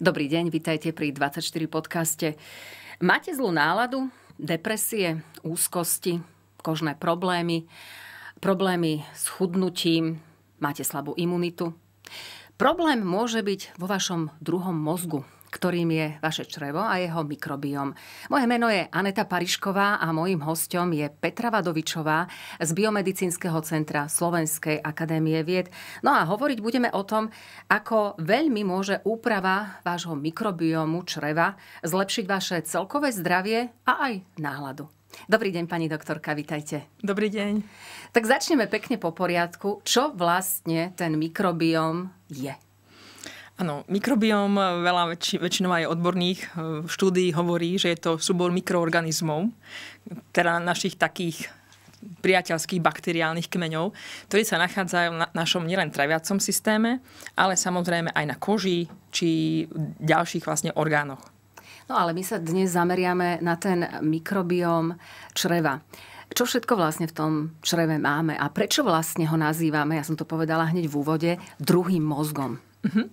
Dobrý deň, vitajte pri 24 podcaste. Máte zlú náladu, depresie, úzkosti, kožné problémy, problémy s chudnutím, máte slabú imunitu. Problém môže byť vo vašom druhom mozgu, ktorým je vaše črevo a jeho mikrobiom. Moje meno je Aneta Parišková a mojim hostom je Petra Vadovičová z Biomedicínskeho centra Slovenskej akadémie vied. No a hovoriť budeme o tom, ako veľmi môže úprava vášho mikrobiomu čreva zlepšiť vaše celkové zdravie a aj náhľadu. Dobrý deň, pani doktorka, vitajte. Dobrý deň. Tak začneme pekne po poriadku. Čo vlastne ten mikrobiom je? Áno, mikrobióm eh, veľa väč- väčšinou aj odborných eh, štúdí hovorí, že je to súbor mikroorganizmov, teda našich takých priateľských bakteriálnych kmeňov, ktorí sa nachádzajú na našom nielen traviacom systéme, ale samozrejme aj na koži či ďalších vlastne orgánoch. No ale my sa dnes zameriame na ten mikrobióm čreva. Čo všetko vlastne v tom čreve máme a prečo vlastne ho nazývame, ja som to povedala hneď v úvode, druhým mozgom? Mm-hmm.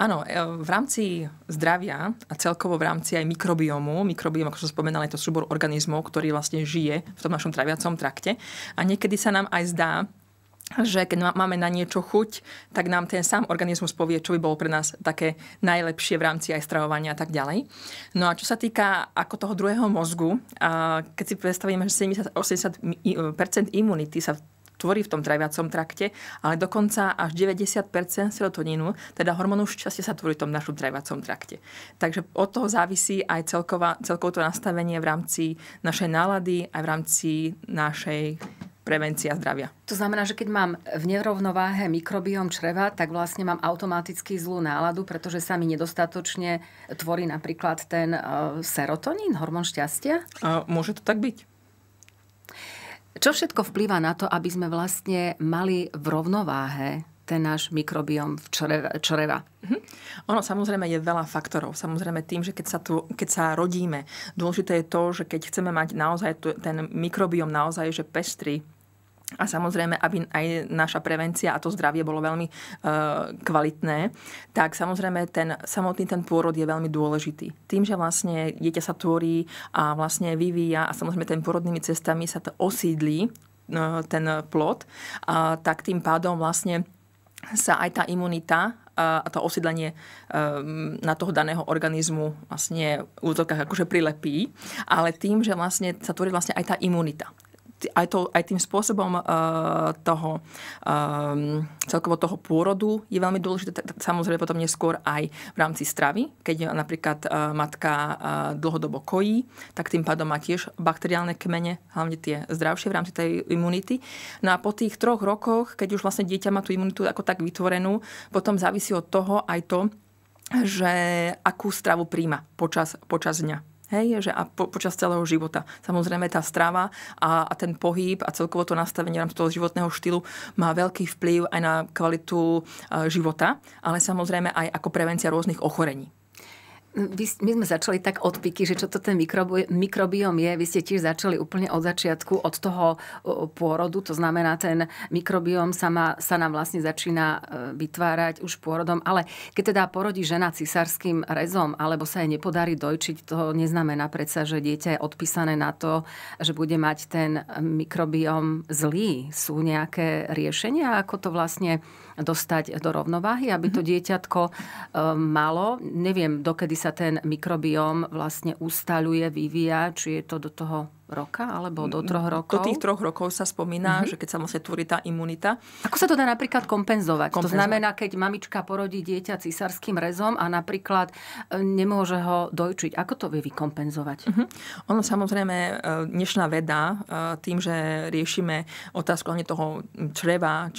Áno, e, v rámci zdravia a celkovo v rámci aj mikrobiomu, mikrobiom, ako som spomenala, je to súbor organizmov, ktorý vlastne žije v tom našom traviacom trakte. A niekedy sa nám aj zdá, že keď máme na niečo chuť, tak nám ten sám organizmus povie, čo by bolo pre nás také najlepšie v rámci aj stravovania a tak ďalej. No a čo sa týka ako toho druhého mozgu, keď si predstavíme, že 70-80% imunity sa tvorí v tom tráviacom trakte, ale dokonca až 90 serotonínu, teda hormónu šťastia sa tvorí v tom našom tráviacom trakte. Takže od toho závisí aj celková, celkovo to nastavenie v rámci našej nálady, aj v rámci našej prevencia zdravia. To znamená, že keď mám v nerovnováhe mikrobiom čreva, tak vlastne mám automaticky zlú náladu, pretože sa mi nedostatočne tvorí napríklad ten eh, serotonín, hormón šťastia? A môže to tak byť. Čo všetko vplýva na to, aby sme vlastne mali v rovnováhe ten náš mikrobiom v čreva? čreva. Mhm. Ono samozrejme je veľa faktorov. Samozrejme tým, že keď sa, tu, keď sa rodíme, dôležité je to, že keď chceme mať naozaj ten mikrobiom naozaj, že pestri a samozrejme, aby aj naša prevencia a to zdravie bolo veľmi e, kvalitné, tak samozrejme ten samotný ten pôrod je veľmi dôležitý. Tým, že vlastne dieťa sa tvorí a vlastne vyvíja a samozrejme ten porodnými cestami sa to osídlí, e, ten plod, a, tak tým pádom vlastne sa aj tá imunita a to osídlenie e, na toho daného organizmu vlastne v akože prilepí, ale tým, že vlastne sa tvorí vlastne aj tá imunita aj, to, aj tým spôsobom uh, toho, um, celkovo toho pôrodu je veľmi dôležité, samozrejme potom neskôr aj v rámci stravy, keď napríklad uh, matka uh, dlhodobo kojí, tak tým pádom má tiež bakteriálne kmene, hlavne tie zdravšie v rámci tej imunity. No a po tých troch rokoch, keď už vlastne dieťa má tú imunitu ako tak vytvorenú, potom závisí od toho aj to, že akú stravu príjma počas, počas dňa. Hej, že a po, počas celého života. Samozrejme tá strava a, a ten pohyb a celkovo to nastavenie rámci toho životného štýlu má veľký vplyv aj na kvalitu e, života, ale samozrejme aj ako prevencia rôznych ochorení my sme začali tak od píky, že čo to ten mikrobiom je. Vy ste tiež začali úplne od začiatku, od toho pôrodu. To znamená, ten mikrobiom sa, má, sa nám vlastne začína e, vytvárať už pôrodom. Ale keď teda porodí žena cisárským rezom, alebo sa jej nepodarí dojčiť, to neznamená predsa, že dieťa je odpísané na to, že bude mať ten mikrobiom zlý. Sú nejaké riešenia, ako to vlastne dostať do rovnováhy, aby to mhm. dieťatko eh, malo, neviem, dokedy sa ten mikrobióm vlastne ustaluje, vyvíja, či je to do toho roka alebo do troch rokov? Do tých troch rokov sa spomína, uh-huh. že keď sa musí tvoriť tá imunita. Ako sa to dá napríklad kompenzovať? kompenzovať? To znamená, keď mamička porodí dieťa cisárským rezom a napríklad e, nemôže ho dojčiť. Ako to vie vykompenzovať? Uh-huh. Ono samozrejme, e, dnešná veda, e, tým, že riešime otázku hlavne toho čreva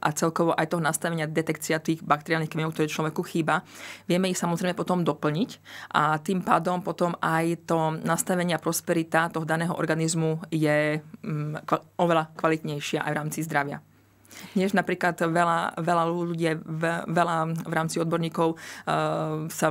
a celkovo aj toho nastavenia detekcia tých bakteriálnych kmeňov, ktoré človeku chýba, vieme ich samozrejme potom doplniť a tým pádom potom aj to nastavenia prosperita toho zásahoch daného organizmu je mm, oveľa kvalitnejšia aj v rámci zdravia. Než napríklad veľa, veľa ľudí, veľa v rámci odborníkov e, sa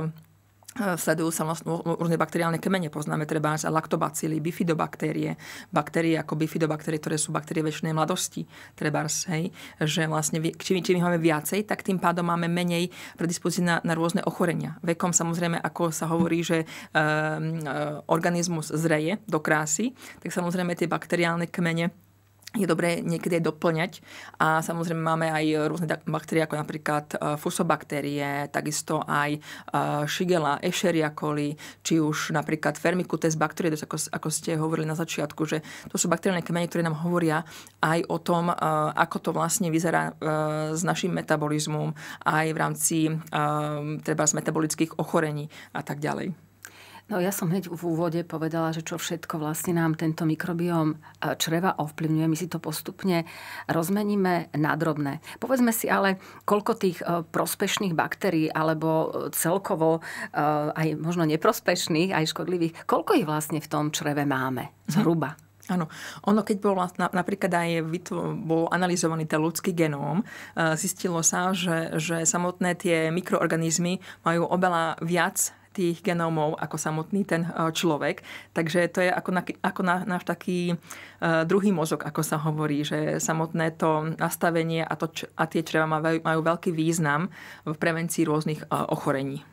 Eh, sledujú sa vlastne rôzne bakteriálne kmene. Poznáme treba laktobacily, bifidobaktérie, baktérie ako bifidobaktérie, ktoré sú baktérie väčšnej mladosti. Treba hej, že vlastne čím, čím ich máme viacej, tak tým pádom máme menej predispozí na, na rôzne ochorenia. Vekom samozrejme, ako sa hovorí, že e, e, organizmus zreje do krásy, tak samozrejme tie bakteriálne kmene je dobré niekedy aj doplňať. A samozrejme máme aj rôzne baktérie, ako napríklad e, fusobaktérie, takisto aj šigela, e, ešeria coli, či už napríklad fermicutes baktérie, ako, ako ste hovorili na začiatku, že to sú bakteriálne kmene, ktoré nám hovoria aj o tom, e, ako to vlastne vyzerá s našim metabolizmom, aj v rámci treba z metabolických ochorení a tak ďalej. No ja som hneď v úvode povedala, že čo všetko vlastne nám tento mikrobióm eh, čreva ovplyvňuje. My si to postupne rozmeníme na drobné. Povedzme si ale, koľko tých eh, prospešných baktérií alebo eh, celkovo aj možno neprospešných, aj škodlivých, koľko ich vlastne v tom čreve máme mhm. zhruba? Áno, ono keď bol napríklad aj bol analyzovaný ten ľudský genóm, zistilo sa, že, že samotné tie mikroorganizmy majú obela viac tých genómov ako samotný ten e, človek. Takže to je ako, na, ako na, náš taký e, druhý mozog, ako sa hovorí, že samotné to nastavenie a, to, a tie čreva majú, majú veľký význam v prevencii rôznych e, ochorení.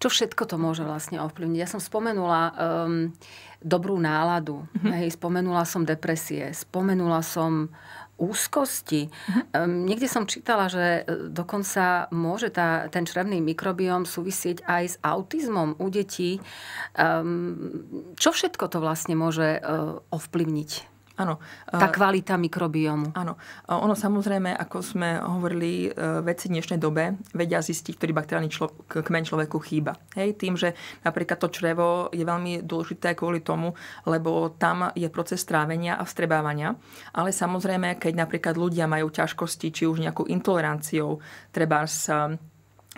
Čo všetko to môže vlastne ovplyvniť? Ja som spomenula um, dobrú náladu, mm-hmm. hej, spomenula som depresie, spomenula som uh, úzkosti. Um, niekde som čítala, že e, dokonca môže tá, ten črevný mikrobióm súvisieť aj s autizmom u detí. Um, čo všetko to vlastne môže uh, ovplyvniť? Áno. Tá eh, kvalita mikrobiomu. Áno. Eh, ono samozrejme, ako sme hovorili, eh, vedci v dnešnej dobe vedia zistiť, ktorý bakteriálny člo- kmeň človeku chýba. Hej, tým, že napríklad to črevo je veľmi dôležité kvôli tomu, lebo tam je proces trávenia a vstrebávania. Ale samozrejme, keď napríklad ľudia majú ťažkosti, či už nejakou intoleranciou, treba s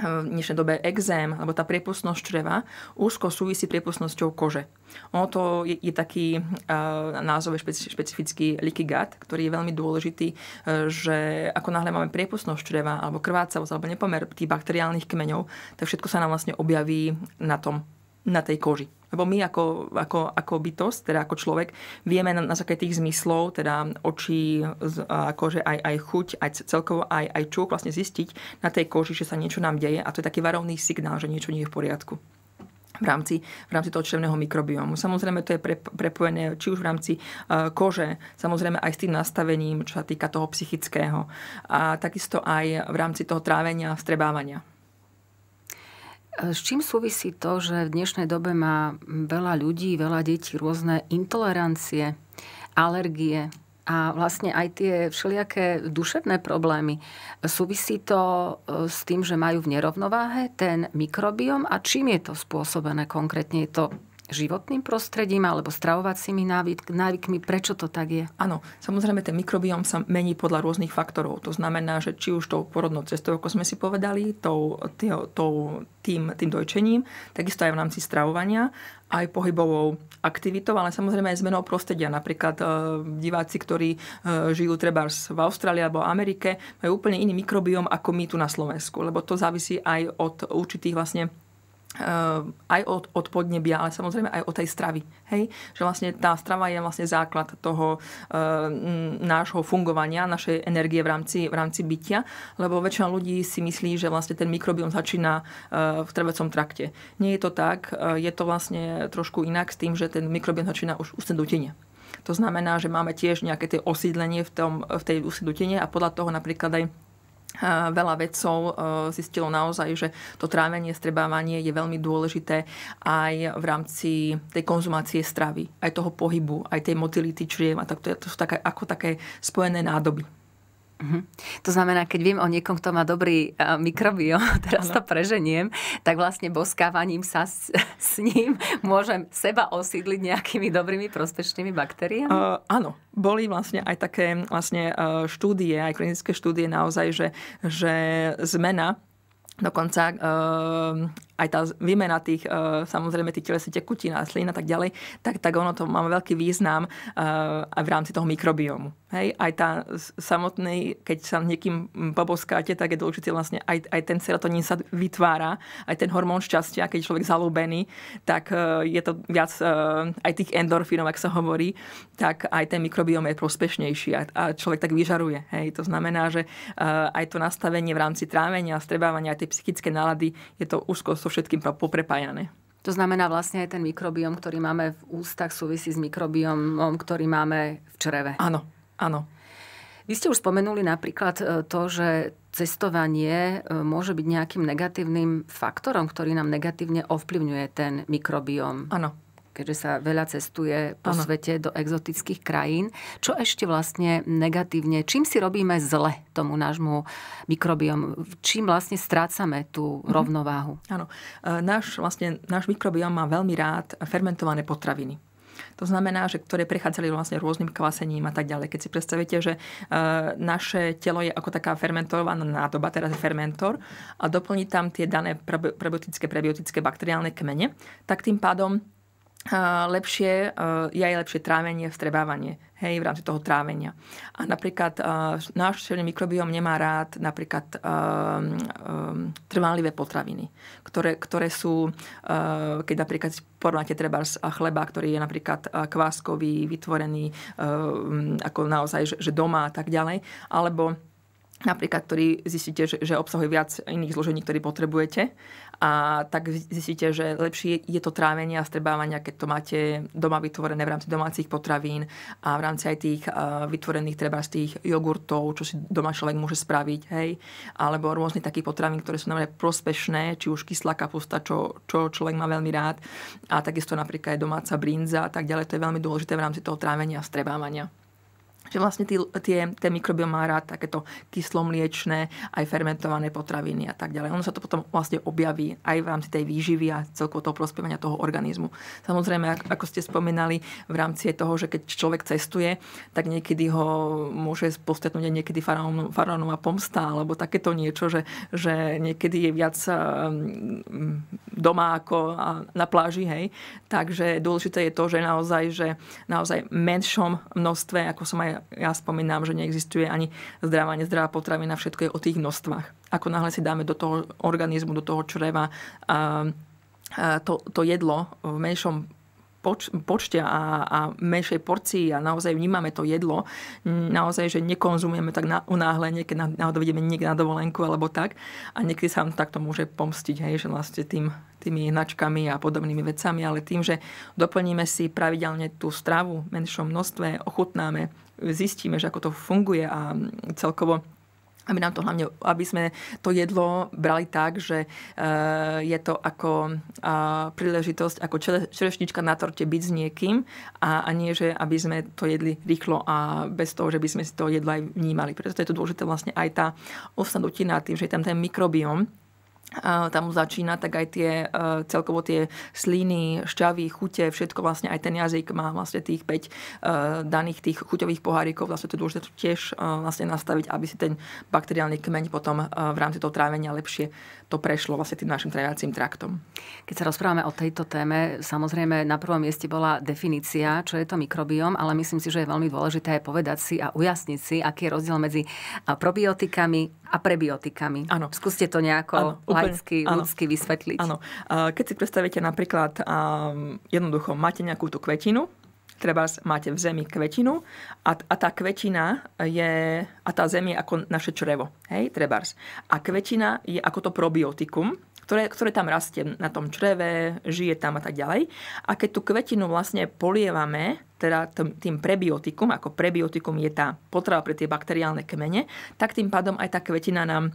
v dnešnej dobe exém, alebo tá priepustnosť čreva, úzko súvisí priepustnosťou kože. Ono to je, je taký uh, názov špec, špecifický gut, ktorý je veľmi dôležitý, uh, že ako náhle máme priepustnosť čreva, alebo krvácavosť, alebo nepomer tých bakteriálnych kmeňov, tak všetko sa nám vlastne objaví na tom, na tej koži. Lebo my ako, ako, ako bytosť, teda ako človek, vieme na, na základe tých zmyslov, teda oči, akože aj, aj chuť, aj celkovo aj, aj čuk vlastne zistiť na tej koži, že sa niečo nám deje. A to je taký varovný signál, že niečo nie je v poriadku v rámci, v rámci toho črevného mikrobiomu. Samozrejme, to je pre, prepojené či už v rámci e, kože, samozrejme aj s tým nastavením, čo sa týka toho psychického. A takisto aj v rámci toho trávenia a vstrebávania. E, s čím súvisí to, že v dnešnej dobe má veľa ľudí, veľa detí rôzne intolerancie, alergie a vlastne aj tie všelijaké duševné problémy. Súvisí to e, s tým, že majú v nerovnováhe ten mikrobiom a čím je to spôsobené konkrétne? Je to životným prostredím alebo stravovacími návykmi? Prečo to tak je? Áno, samozrejme ten mikrobióm sa mení podľa rôznych faktorov. To znamená, že či už tou porodnou cestou, ako sme si povedali, tou, tým, tým, tým dojčením, takisto aj v rámci stravovania, aj pohybovou aktivitou, ale samozrejme aj zmenou prostredia. Napríklad e, diváci, ktorí e, žijú treba v Austrálii alebo Amerike, majú úplne iný mikrobióm ako my tu na Slovensku, lebo to závisí aj od určitých vlastne Ehm, aj od, od podnebia, ale samozrejme aj od tej stravy. Hej? Že vlastne tá strava je vlastne základ toho e, nášho fungovania, našej energie v rámci, v rámci bytia, lebo väčšina ľudí si myslí, že vlastne ten mikrobiom začína e, v trvecom trakte. Nie je to tak, e, je to vlastne trošku inak s tým, že ten mikrobiom začína už v dutenie. To znamená, že máme tiež nejaké tie osídlenie v, tom, v tej dutine a podľa toho napríklad aj Veľa vedcov e, zistilo naozaj, že to trávenie, strebávanie je veľmi dôležité aj v rámci tej konzumácie stravy, aj toho pohybu, aj tej motility čriev a tak to, je, to sú také, ako také spojené nádoby. Mhm. To znamená, keď viem o niekom, kto má dobrý uh, mikrobiom, teraz ano. to preženiem, tak vlastne boskávaním sa s, s ním môžem seba osídliť nejakými dobrými prospečnými baktériami? Uh, áno, boli vlastne aj také vlastne, e, štúdie, aj klinické štúdie naozaj, že, že zmena dokonca uh, aj tá výmena tých, e, samozrejme, tých telesných tekutín a slín a tak ďalej, tak, tak ono to má veľký význam e, aj v rámci toho mikrobiomu. Hej? Aj tá samotný, keď sa niekým poboskáte, tak je dôležité vlastne aj, aj ten serotonín sa vytvára, aj ten hormón šťastia, keď je človek zalúbený, tak e, je to viac aj tých endorfínov, ak sa hovorí, tak aj ten mikrobiom je prospešnejší a, a človek tak vyžaruje. Hej? To znamená, že aj to nastavenie v rámci trávenia, strebávania, aj tej psychické nálady je to úzko všetkým poprepájané. To znamená vlastne aj ten mikrobiom, ktorý máme v ústach, súvisí s mikrobiomom, ktorý máme v čreve. Áno, áno. Vy ste už spomenuli napríklad e, to, že cestovanie e, môže byť nejakým negatívnym faktorom, ktorý nám negatívne ovplyvňuje ten mikrobióm. Áno keďže sa veľa cestuje po ano. svete do exotických krajín. Čo ešte vlastne negatívne, čím si robíme zle tomu nášmu mikrobiom, Čím vlastne strácame tú mhm. rovnováhu? Áno, e, náš, vlastne, náš mikrobiom má veľmi rád fermentované potraviny. To znamená, že ktoré prechádzali vlastne rôznym kvasením a tak ďalej. Keď si predstavíte, že e, naše telo je ako taká fermentovaná nádoba, teraz je fermentor a doplní tam tie dané prebiotické, prebiotické bakteriálne kmene, tak tým pádom lepšie, je aj lepšie trávenie, vstrebávanie hej, v rámci toho trávenia. A napríklad náš černý mikrobióm nemá rád napríklad um, um, trvanlivé potraviny, ktoré, ktoré sú, uh, keď napríklad porovnáte treba z chleba, ktorý je napríklad kváskový, vytvorený uh, ako naozaj, že, že doma a tak ďalej, alebo napríklad, ktorý zistíte, že, že obsahuje viac iných zložení, ktoré potrebujete. A tak zistíte, že lepšie je to trávenie a strebávania, keď to máte doma vytvorené v rámci domácich potravín a v rámci aj tých uh, vytvorených treba z tých jogurtov, čo si doma človek môže spraviť, hej. Alebo rôzne také potravín, ktoré sú naozaj prospešné, či už kyslá kapusta, čo, čo človek má veľmi rád. A takisto napríklad aj domáca brinza a tak ďalej. To je veľmi dôležité v rámci toho trávenia a strebávania že vlastne tí, tie, tie mikrobiom má rád takéto kyslomliečné, aj fermentované potraviny a tak ďalej. Ono sa to potom vlastne objaví aj v rámci tej výživy a celkovo toho prospievania toho organizmu. Samozrejme, ako ste spomínali, v rámci toho, že keď človek cestuje, tak niekedy ho môže postretnúť aj niekedy faraón, faraónova pomsta alebo takéto niečo, že, že niekedy je viac um, doma ako na pláži, hej. Takže dôležité je to, že naozaj, že naozaj menšom množstve, ako som aj ja spomínam, že neexistuje ani zdravá, nezdravá potravina, všetko je o tých množstvách. Ako náhle si dáme do toho organizmu, do toho čreva a, a to, to jedlo v menšom poč- počte a, a menšej porcii a naozaj vnímame to jedlo, naozaj, že nekonzumujeme tak na, unáhlenie, keď náhodou ideme niekde na dovolenku alebo tak a niekedy sa vám takto môže pomstiť, hej, že vlastne tým, tými hnačkami a podobnými vecami, ale tým, že doplníme si pravidelne tú stravu v menšom množstve, ochutnáme zistíme, že ako to funguje a mm, celkovo aby, nám to hlavne, aby sme to jedlo brali tak, že e, je to ako príležitosť, ako čerešnička na torte byť s niekým a, a nie, že aby sme to jedli rýchlo a bez toho, že by sme si to jedlo aj vnímali. Preto je to dôležité vlastne aj tá osnadutina tým, že je tam ten mikrobióm, tam začína, tak aj tie, e, celkovo tie sliny, šťavy, chute, všetko vlastne aj ten jazyk má vlastne tých 5 e, daných tých chuťových pohárikov, vlastne to je dôležité tiež e, vlastne nastaviť, aby si ten bakteriálny kmeň potom v rámci toho trávenia lepšie to prešlo vlastne tým našim trajacím traktom. Keď sa rozprávame o tejto téme, samozrejme na prvom mieste bola definícia, čo je to mikrobióm, ale myslím si, že je veľmi dôležité aj povedať si a ujasniť si, aký je rozdiel medzi probiotikami a prebiotikami. Ano. Skúste to nejako ano, laicky, ano. ľudsky vysvetliť. Ano. Keď si predstavíte napríklad, jednoducho máte nejakú tú kvetinu, treba máte v zemi kvetinu a, a tá kvetina je, a tá zem je ako naše črevo, hej, trebárs. A kvetina je ako to probiotikum, ktoré, ktoré tam rastie na tom čreve, žije tam a tak ďalej. A keď tú kvetinu vlastne polievame, teda tým prebiotikum, ako prebiotikum je tá potrava pre tie bakteriálne kmene, tak tým pádom aj tá kvetina nám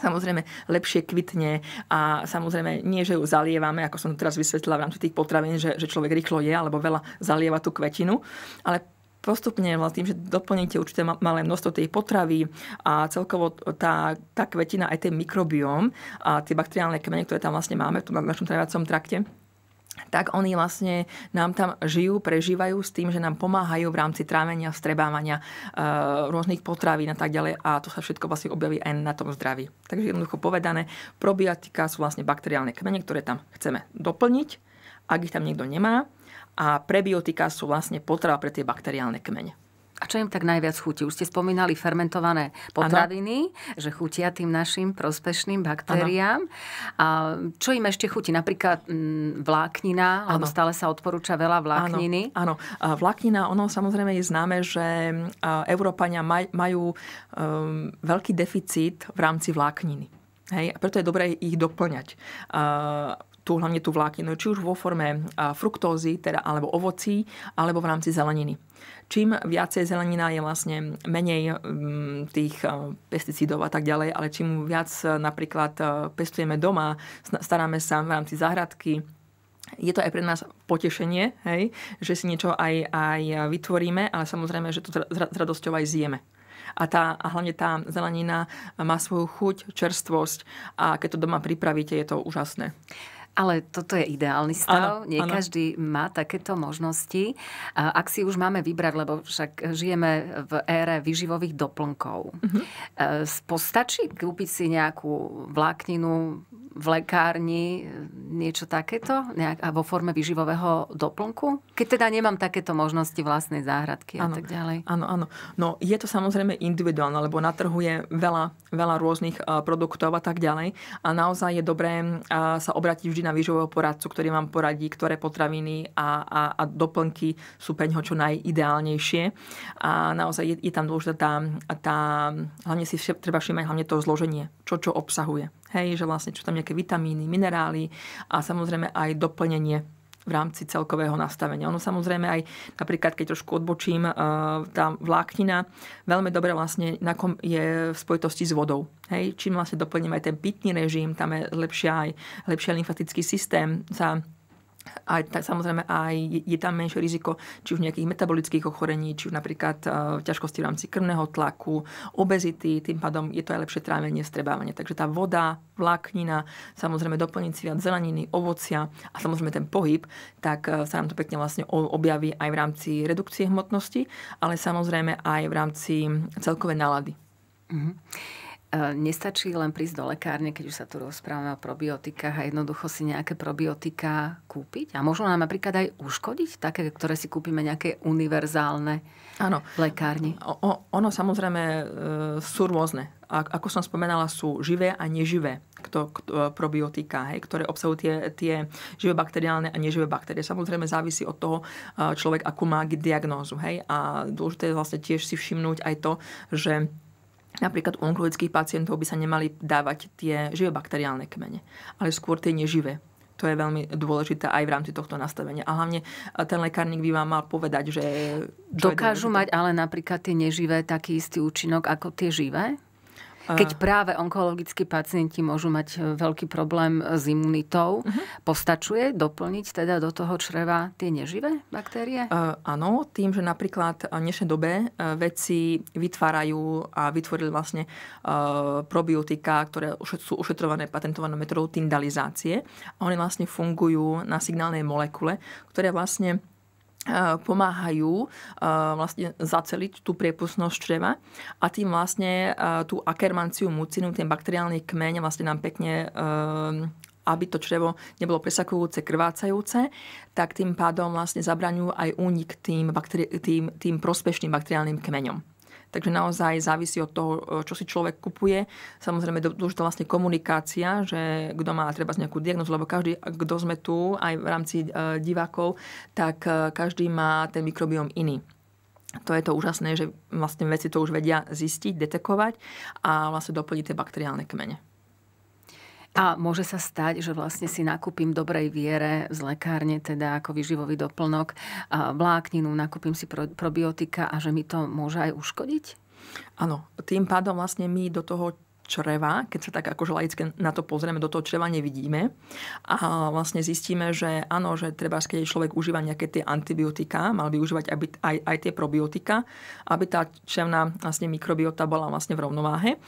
samozrejme lepšie kvitne a samozrejme nie, že ju zalievame, ako som teraz vysvetlila v rámci tých potravín, že, že človek rýchlo je alebo veľa zalieva tú kvetinu, ale postupne vlastne tým, že doplníte určité malé množstvo tej potravy a celkovo tá, tá kvetina, aj ten mikrobióm a tie bakteriálne kmene, ktoré tam vlastne máme v tom našom trávacom trakte, tak oni vlastne nám tam žijú, prežívajú s tým, že nám pomáhajú v rámci trávenia, strebávania e, eh, rôznych potravín a tak ďalej a to sa všetko vlastne objaví aj na tom zdraví. Takže jednoducho povedané, probiotika sú vlastne bakteriálne kmene, ktoré tam chceme doplniť, ak ich tam niekto nemá a prebiotika sú vlastne potrava pre tie bakteriálne kmene. A čo im tak najviac chutí? Už ste spomínali fermentované potraviny, ano. že chutia tým našim prospešným baktériám. Ano. A čo im ešte chutí? Napríklad mm, vláknina, ano. stále sa odporúča veľa vlákniny. Áno, vláknina, ono samozrejme je známe, že Európania maj, majú um, veľký deficit v rámci vlákniny. Hej, a preto je dobré ich doplňať. Uh, tu hlavne tú vlákninu, či už vo forme fruktózy, teda alebo ovocí, alebo v rámci zeleniny čím viacej zelenina je vlastne menej mm, tých eh, pesticídov a tak ďalej, ale čím viac eh, napríklad eh, pestujeme doma, staráme sa v rámci záhradky, je to aj pre nás potešenie, hej, že si niečo aj, aj vytvoríme, ale samozrejme, že to s radosťou aj zjeme. A, tá, a hlavne tá zelenina má svoju chuť, čerstvosť a keď to doma pripravíte, je to úžasné. Ale toto je ideálny stav. Áno, Nie áno. každý má takéto možnosti. Ak si už máme vybrať, lebo však žijeme v ére vyživových doplnkov, uh-huh. postačí kúpiť si nejakú vlákninu, v lekárni e, niečo takéto? Nejak, a vo forme vyživového doplnku? Keď teda nemám takéto možnosti vlastnej záhradky ano, a tak ďalej. Áno, áno. No je to samozrejme individuálne, lebo na trhu je veľa, veľa rôznych e, produktov a tak ďalej. A naozaj je dobré e, sa obrátiť vždy na vyživového poradcu, ktorý vám poradí, ktoré potraviny a, a, a doplnky sú pre čo najideálnejšie. A naozaj je, je tam dôležitá tá, tá, hlavne si treba všimať hlavne to zloženie, čo čo obsahuje. Hej, že vlastne čo tam nejaké vitamíny, minerály a samozrejme aj doplnenie v rámci celkového nastavenia. Ono samozrejme aj, napríklad keď trošku odbočím, eh, tá vláknina veľmi dobre vlastne je v spojitosti s vodou. Hej? Čím vlastne doplním aj ten pitný režim, tam je lepšia aj, lepšia lymfatický systém, sa a tak samozrejme aj je tam menšie riziko či už nejakých metabolických ochorení, či už napríklad e, ťažkosti v rámci krvného tlaku, obezity, tým pádom je to aj lepšie trávenie, strebávanie. Takže tá voda, vláknina, samozrejme doplniť si viac zeleniny, ovocia a samozrejme ten pohyb, tak e, sa nám to pekne vlastne objaví aj v rámci redukcie hmotnosti, ale samozrejme aj v rámci celkovej nálady. Mm-hmm. E, nestačí len prísť do lekárne, keď už sa tu rozprávame o probiotikách a jednoducho si nejaké probiotika kúpiť? A možno nám napríklad aj uškodiť také, ktoré si kúpime nejaké univerzálne Áno. v lekárni? O, ono samozrejme e, sú rôzne. A, ako som spomenala, sú živé a neživé kto, kto, e, probiotika, hej, ktoré obsahujú tie, tie živé bakteriálne a neživé baktérie. Samozrejme závisí od toho e, človek, akú má diagnózu. Hej. A dôležité je vlastne tiež si všimnúť aj to, že Napríklad u onkologických pacientov by sa nemali dávať tie živé bakteriálne kmene, ale skôr tie neživé. To je veľmi dôležité aj v rámci tohto nastavenia. A hlavne eh, ten lekárnik by vám mal povedať, že... Dokážu mať ale napríklad tie neživé taký istý účinok ako tie živé? Keď práve onkologickí pacienti môžu mať e, veľký problém s imunitou, uh-huh. postačuje doplniť teda do toho čreva tie neživé baktérie? Uh, áno, tým, že napríklad e, v dnešnej dobe vedci vytvárajú a vytvorili vlastne uh, probiotika, ktoré sú ušetrované patentovanou metodou tindalizácie a oni vlastne fungujú na signálnej molekule, ktoré vlastne E, pomáhajú e, vlastne zaceliť tú priepustnosť čreva a tým vlastne e, tú akermanciu mucinu, ten bakteriálny kmeň vlastne nám pekne aby to črevo nebolo presakujúce, krvácajúce, tak tým pádom vlastne zabraňujú aj únik tým, bakteri- tým, tým prospešným bakteriálnym kmeňom. Takže naozaj závisí od toho, e, čo si človek kupuje. Samozrejme, dôležitá vlastne komunikácia, že kto má treba nejakú diagnozu, lebo každý, kto sme tu, aj v rámci e, divákov, tak e, každý má ten mikrobiom iný to je to úžasné, že vlastne veci to už vedia zistiť, detekovať a vlastne doplniť tie bakteriálne kmene. A môže sa stať, že vlastne si nakúpim dobrej viere z lekárne, teda ako vyživový doplnok, vlákninu, nakúpim si probiotika a že mi to môže aj uškodiť? Áno, tým pádom vlastne my do toho čreva, keď sa tak akože laicky na to pozrieme, do toho čreva nevidíme a vlastne zistíme, že áno, že treba, keď človek užíva nejaké tie antibiotika, mal by užívať aj, aj, aj tie probiotika, aby tá čevná vlastne mikrobiota bola vlastne v rovnováhe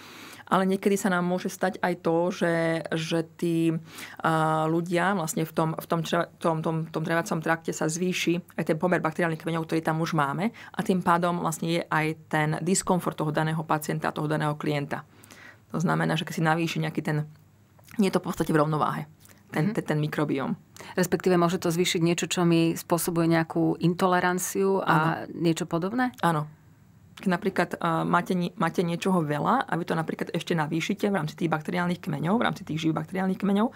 ale niekedy sa nám môže stať aj to, že, že tí uh, ľudia vlastne v tom, v tom, tom, tom, tom trevacom trakte sa zvýši aj ten pomer bakteriálnych kmeňov, ktorý tam už máme a tým pádom vlastne je aj ten diskomfort toho daného pacienta, toho daného klienta. To znamená, že keď si navýši nejaký ten... Nie je to v podstate v rovnováhe ten, ten, mhm. ten mikrobióm. Respektíve môže to zvýšiť niečo, čo mi spôsobuje nejakú intoleranciu a ano. niečo podobné? Áno, keď napríklad eh, máte, máte niečoho veľa a vy to napríklad ešte navýšite v rámci tých bakteriálnych kmeňov, v rámci tých živých bakteriálnych kmeňov,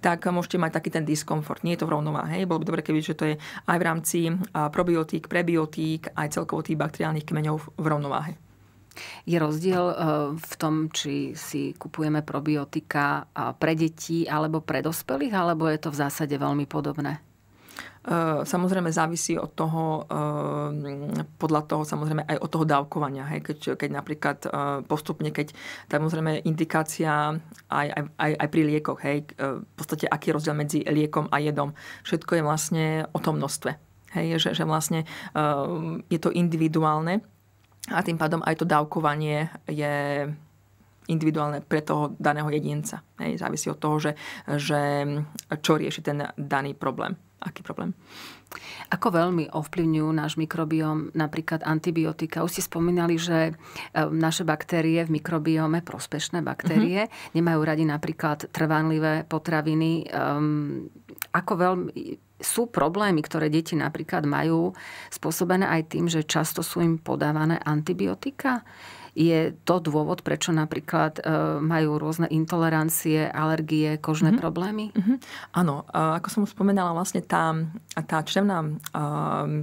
tak eh, môžete mať taký ten diskomfort. Nie je to v rovnováhe. Bolo by dobre, keby že to je aj v rámci eh, probiotík, prebiotík, aj celkovo tých bakteriálnych kmeňov v rovnováhe. Je rozdiel v tom, či si kupujeme probiotika pre deti alebo pre dospelých, alebo je to v zásade veľmi podobné? Ehm, samozrejme závisí od toho, ehm, podľa toho samozrejme aj od toho dávkovania. Hej? Keď, keď napríklad ehm, postupne, keď samozrejme indikácia aj, aj, aj pri liekoch, hej? v podstate aký je rozdiel medzi liekom a jedom. Všetko je vlastne o tom množstve. Hej? Že, že vlastne je to individuálne a tým pádom aj to dávkovanie je individuálne pre toho daného jedinca. Hej, závisí od toho, že, že čo rieši ten daný problém aký problém? Ako veľmi ovplyvňujú náš mikrobióm napríklad antibiotika? Už ste spomínali, že e, naše baktérie v mikrobiome, prospešné baktérie, mm-hmm. nemajú radi napríklad trvanlivé potraviny. Um, ako veľmi sú problémy, ktoré deti napríklad majú, spôsobené aj tým, že často sú im podávané antibiotika? je to dôvod, prečo napríklad e, majú rôzne intolerancie, alergie, kožné mm-hmm. problémy? Mm-hmm. Áno, ako som už spomenala, vlastne tá, tá črevná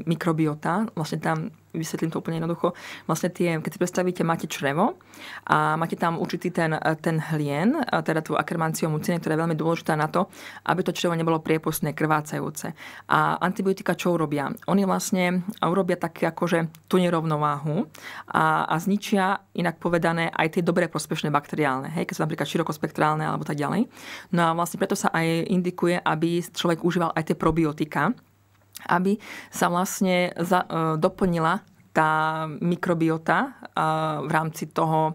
mikrobiota, vlastne tam vysvetlím to úplne jednoducho. Vlastne tie, keď si predstavíte, máte črevo a máte tam určitý ten, ten hlien, teda tú akermanciu mucine, ktorá je veľmi dôležitá na to, aby to črevo nebolo priepustné, krvácajúce. A antibiotika čo urobia? Oni vlastne urobia tak, akože tú nerovnováhu a, a zničia, inak povedané, aj tie dobré prospešné bakteriálne, hej, keď sú napríklad širokospektrálne alebo tak ďalej. No a vlastne preto sa aj indikuje, aby človek užíval aj tie probiotika, aby sa vlastne za, e, doplnila tá mikrobiota v rámci toho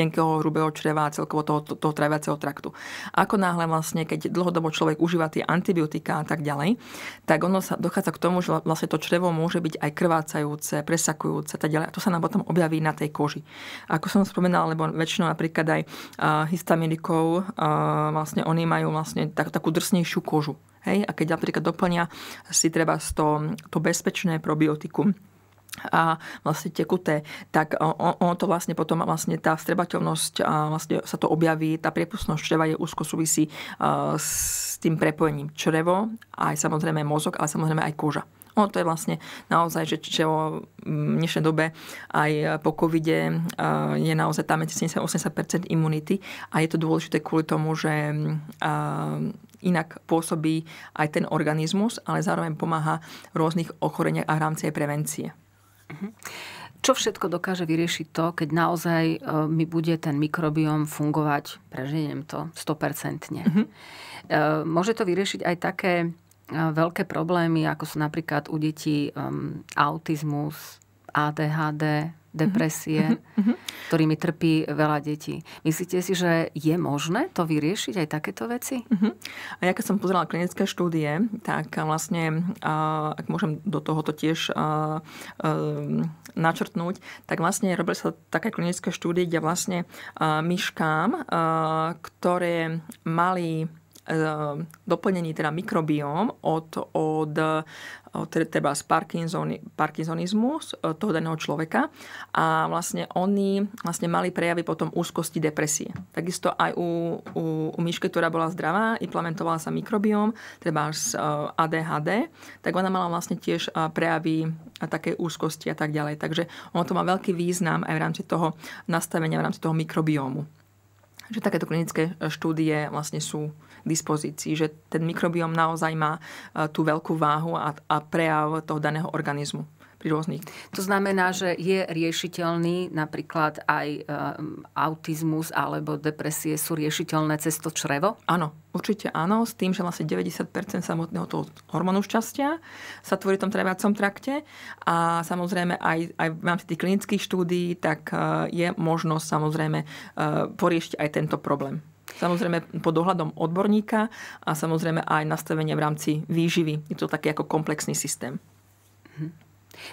tenkého hrubého čreva a celkovo toho, toho, toho traviaceho traktu. Ako náhle vlastne, keď dlhodobo človek užíva tie antibiotika a tak ďalej, tak ono sa dochádza k tomu, že vlastne to črevo môže byť aj krvácajúce, presakujúce a tak ďalej. A to sa nám potom objaví na tej koži. Ako som spomenal, lebo väčšinou napríklad aj histaminikov, vlastne oni majú vlastne tak, takú drsnejšiu kožu. Hej? A keď napríklad doplňa si treba to, to bezpečné probiotikum, a vlastne tekuté, tak ono to vlastne potom vlastne tá strebateľnosť a vlastne sa to objaví, tá priepustnosť čreva je úzko súvisí s tým prepojením črevo, aj samozrejme mozog, ale samozrejme aj koža. Ono to je vlastne naozaj, že čo v dnešnej dobe aj po covide je naozaj tam 70-80% imunity a je to dôležité kvôli tomu, že inak pôsobí aj ten organizmus, ale zároveň pomáha v rôznych ochoreniach a v rámci aj prevencie. Mhm. Čo všetko dokáže vyriešiť to, keď naozaj e, mi bude ten mikrobióm fungovať, preženiem to, 100%. Mm-hmm. E, môže to vyriešiť aj také e, veľké problémy, ako sú napríklad u detí um, autizmus, ADHD, depresie, mm-hmm. ktorými trpí veľa detí. Myslíte si, že je možné to vyriešiť aj takéto veci? Mm-hmm. A ja keď som pozerala klinické štúdie, tak vlastne, ak môžem do tohoto tiež načrtnúť, tak vlastne robili sa také klinické štúdie, kde vlastne myškám, ktoré mali e, doplnený teda mikrobióm od, od treba z parkinsonizmus e, toho daného človeka a vlastne oni vlastne mali prejavy potom úzkosti depresie. Takisto aj u, u, u myške, ktorá bola zdravá, implementovala sa mikrobióm, treba z e, ADHD, tak ona mala vlastne tiež e, prejavy také úzkosti a tak ďalej. Takže ono to má veľký význam aj v rámci toho nastavenia, v rámci toho mikrobiómu že takéto klinické e, štúdie vlastne sú k dispozícii, že ten mikrobiom naozaj má e, tú veľkú váhu a, a prejav toho daného organizmu pri rôznych. To znamená, že je riešiteľný napríklad aj um, autizmus alebo depresie sú riešiteľné cez to črevo? Áno, určite áno, s tým, že vlastne 90% samotného toho hormónu šťastia sa tvorí v tom trebacom trakte a samozrejme aj, aj v rámci tých klinických štúdií, tak eh, je možnosť samozrejme eh, poriešiť aj tento problém. Samozrejme pod dohľadom odborníka a samozrejme aj nastavenie v rámci výživy. Je to taký ako komplexný systém. Mm-hmm.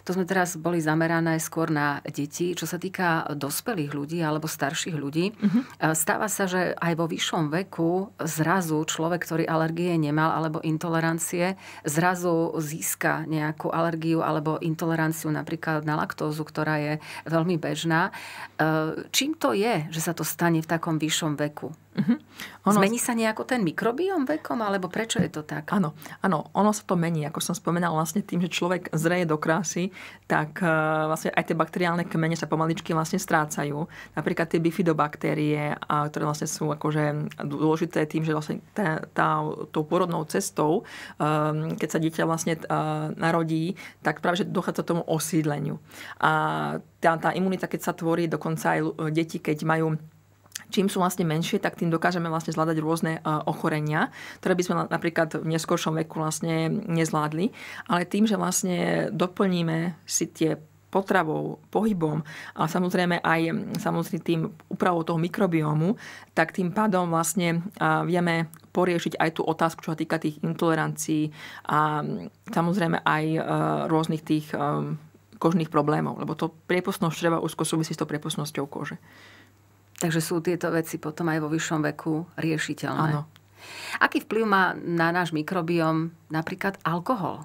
To sme teraz boli zamerané skôr na deti. Čo sa týka dospelých ľudí alebo starších ľudí, mm-hmm. stáva sa, že aj vo vyššom veku zrazu človek, ktorý alergie nemal alebo intolerancie, zrazu získa nejakú alergiu alebo intoleranciu napríklad na laktózu, ktorá je veľmi bežná. Eh, čím to je, že sa to stane v takom vyššom veku? Uh-huh. Ono... Zmení sa nejako ten mikrobiom vekom, alebo prečo je to tak? Áno, áno, ono sa to mení. Ako som spomenal vlastne tým, že človek zreje do krásy, tak uh, vlastne aj tie bakteriálne kmene sa pomaličky vlastne strácajú. Napríklad tie bifidobaktérie, a, ktoré vlastne sú akože dôležité tým, že vlastne tá, tá, tou porodnou cestou, um, keď sa dieťa vlastne uh, narodí, tak práve že dochádza tomu osídleniu. A tá, tá imunita, keď sa tvorí, dokonca aj deti, keď majú čím sú vlastne menšie, tak tým dokážeme vlastne zvládať rôzne e, ochorenia, ktoré by sme napríklad v neskôršom veku vlastne nezvládli. Ale tým, že vlastne doplníme si tie potravou, pohybom a samozrejme aj samozrejme tým úpravou toho mikrobiomu, tak tým pádom vlastne e, vieme poriešiť aj tú otázku, čo sa týka tých intolerancií a samozrejme aj e, rôznych tých kožných problémov, lebo to priepustnosť treba úzko súvisí s tou priepustnosťou kože. Takže sú tieto veci potom aj vo vyššom veku riešiteľné. Áno. Aký vplyv má na náš mikrobiom napríklad alkohol?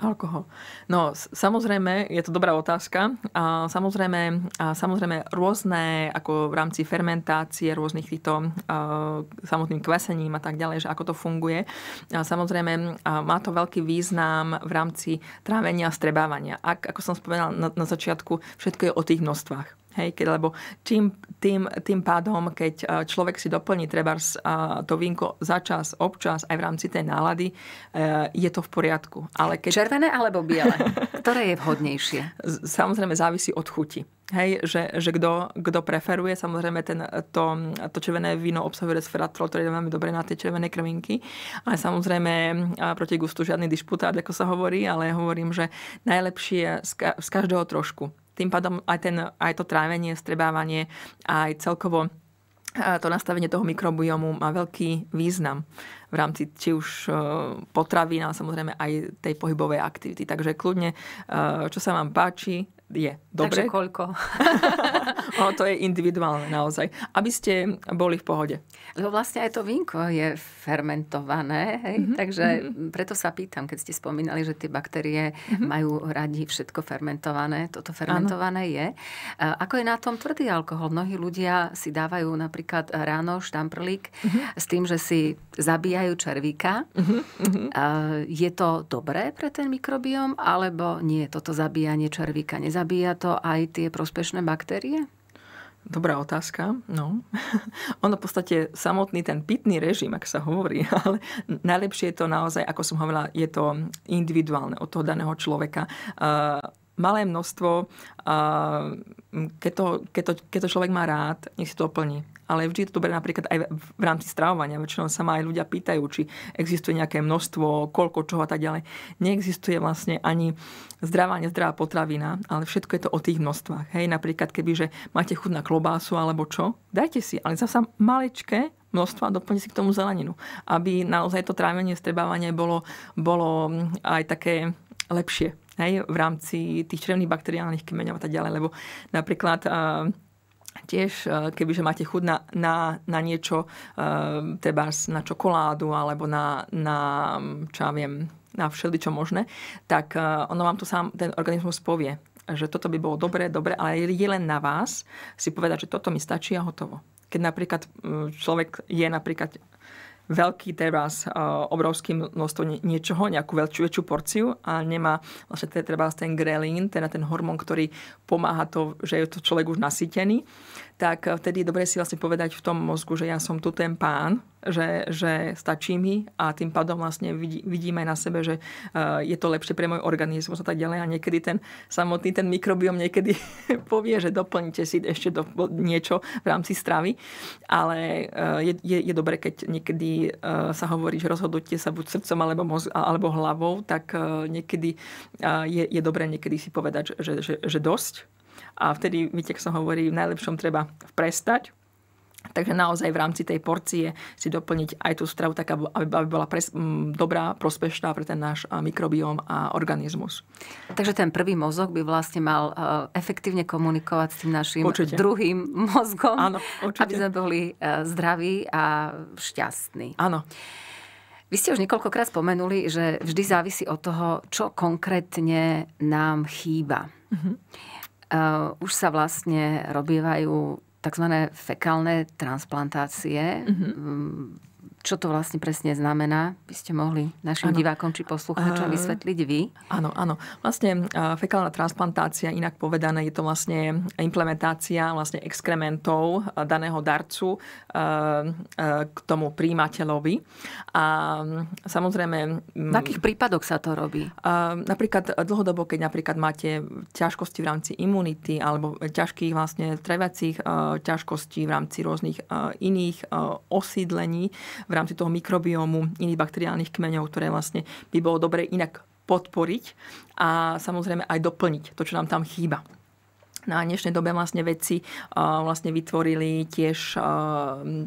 Alkohol. No, samozrejme, je to dobrá otázka. A samozrejme, a samozrejme, rôzne, ako v rámci fermentácie rôznych týchto a, samotným kvesením a tak ďalej, že ako to funguje. A samozrejme, a má to veľký význam v rámci trávenia a strebávania. Ak, ako som spomenala na, na začiatku, všetko je o tých množstvách. Hej, keď, lebo čím, tým, tým pádom, keď e, človek si doplní treba e, to vínko za čas, občas, aj v rámci tej nálady, e, je to v poriadku. Ale keď... Červené alebo biele? Ktoré je vhodnejšie? Samozrejme závisí od chuti. Hej, že, že kto, kto preferuje, samozrejme ten, to, to červené víno obsahuje resveratrol, ktorý je veľmi dobre na tie červené krvinky, ale samozrejme proti gustu žiadny disputát, ako sa hovorí, ale hovorím, že najlepšie je z každého trošku tým pádom aj, ten, aj to trávenie, strebávanie, aj celkovo e, to nastavenie toho mikrobiomu má veľký význam v rámci či už e, potravín, ale samozrejme aj tej pohybovej aktivity. Takže kľudne, e, čo sa vám páči, je. Dobre? Takže koľko? o, to je individuálne naozaj. Aby ste boli v pohode. Lebo vlastne aj to vínko je fermentované, hej? Mm-hmm. takže mm-hmm. preto sa pýtam, keď ste spomínali, že tie baktérie mm-hmm. majú radi všetko fermentované. Toto fermentované ano. je. Ako je na tom tvrdý alkohol? Mnohí ľudia si dávajú napríklad ráno štamprlík mm-hmm. s tým, že si zabíjajú červíka. Mm-hmm. Je to dobré pre ten mikrobiom, alebo nie? Toto zabíjanie červíka nezabíjajú? zabíja to aj tie prospešné baktérie? Dobrá otázka, no. ono v podstate samotný ten pitný režim, ak sa hovorí, ale najlepšie je to naozaj, ako som hovorila, je to individuálne od toho daného človeka. malé množstvo, keď to, keď, to, keď to človek má rád, nech si to plní ale vždy je to dobré napríklad aj v rámci stravovania. Väčšinou sa ma aj ľudia pýtajú, či existuje nejaké množstvo, koľko čoho a tak ďalej. Neexistuje vlastne ani zdravá, nezdravá potravina, ale všetko je to o tých množstvách. Hej, napríklad keby, že máte chuť na klobásu alebo čo, dajte si, ale zase maličké množstva a si k tomu zeleninu. Aby naozaj to trávenie, strebávanie bolo, bolo aj také lepšie hej, v rámci tých črevných bakteriálnych kmeňov a tak ďalej. Lebo napríklad tiež, e, kebyže máte chuť na, na, na niečo, e, treba na čokoládu alebo na, na čo ja viem, na všeličo možné, tak e, ono vám to sám, ten organizmus povie, že toto by bolo dobré, dobre, ale je len na vás si povedať, že toto mi stačí a hotovo. Keď napríklad človek je napríklad veľký s eh, obrovským množstvom niečoho, nejakú väčšiu, väčšiu porciu a nemá vlastne treba ten grelín, teda ten hormón, ktorý pomáha to, že je to človek už nasýtený tak vtedy eh, je dobre si vlastne povedať v tom mozgu, že ja som tu ten pán, že, že stačí mi a tým pádom vlastne vidí, vidíme na sebe, že eh, je to lepšie pre môj organizmus a tak ďalej. A niekedy ten samotný ten mikrobiom niekedy povie, že doplňte si ešte do, niečo v rámci stravy. Ale eh, je, je, je dobre, keď niekedy sa hovorí, že rozhodnutie sa buď srdcom alebo, moz, alebo hlavou, tak niekedy je, je dobre niekedy si povedať, že, že, že dosť a vtedy, viete, ako sa hovorí, v najlepšom treba prestať. Takže naozaj v rámci tej porcie si doplniť aj tú stravu tak, aby bola pres, m, dobrá, prospešná pre ten náš mikrobióm a organizmus. Takže ten prvý mozog by vlastne mal efektívne komunikovať s tým našim určite. druhým mozgom, Áno, aby sme boli e, zdraví a šťastní. Áno. Vy ste už niekoľkokrát spomenuli, že vždy závisí od toho, čo konkrétne nám chýba. Mm-hmm. Eh, už sa vlastne robívajú tzv. fekálne transplantácie. Mm-hmm čo to vlastne presne znamená, by ste mohli našim ano. divákom či poslucháčom vysvetliť vy? Áno, áno. Vlastne fekálna transplantácia, inak povedané, je to vlastne implementácia vlastne exkrementov daného darcu k tomu príjimateľovi. A samozrejme... V akých prípadoch sa to robí? Napríklad dlhodobo, keď napríklad máte ťažkosti v rámci imunity alebo ťažkých vlastne trevacích ťažkostí v rámci rôznych iných osídlení, v rámci toho mikrobiomu iných bakteriálnych kmeňov, ktoré vlastne by bolo dobre inak podporiť a samozrejme aj doplniť to, čo nám tam chýba. Na no dnešnej dobe vlastne vedci e, vlastne vytvorili tiež e,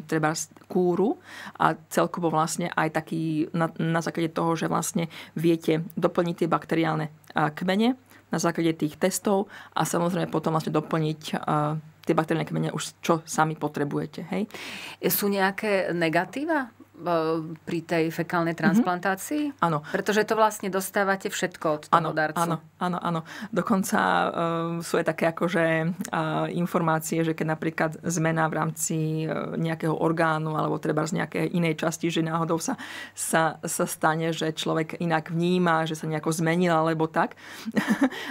treba kúru a celkovo vlastne aj taký na, na základe toho, že vlastne viete doplniť tie bakteriálne e, kmene na základe tých testov a samozrejme potom vlastne doplniť tie bakteriálne kmene už čo sami potrebujete. Hej? Sú nejaké negatíva E, pri tej fekálnej mhm. transplantácii? Mm-hmm. Áno. Pretože to vlastne dostávate všetko od toho áno, darcu. Áno, áno, áno. Dokonca uh, sú aj také akože uh, informácie, že keď napríklad zmena v rámci uh, nejakého orgánu alebo treba z nejakej inej časti, že náhodou sa, sa, sa stane, že človek inak vníma, že sa nejako zmenil alebo tak.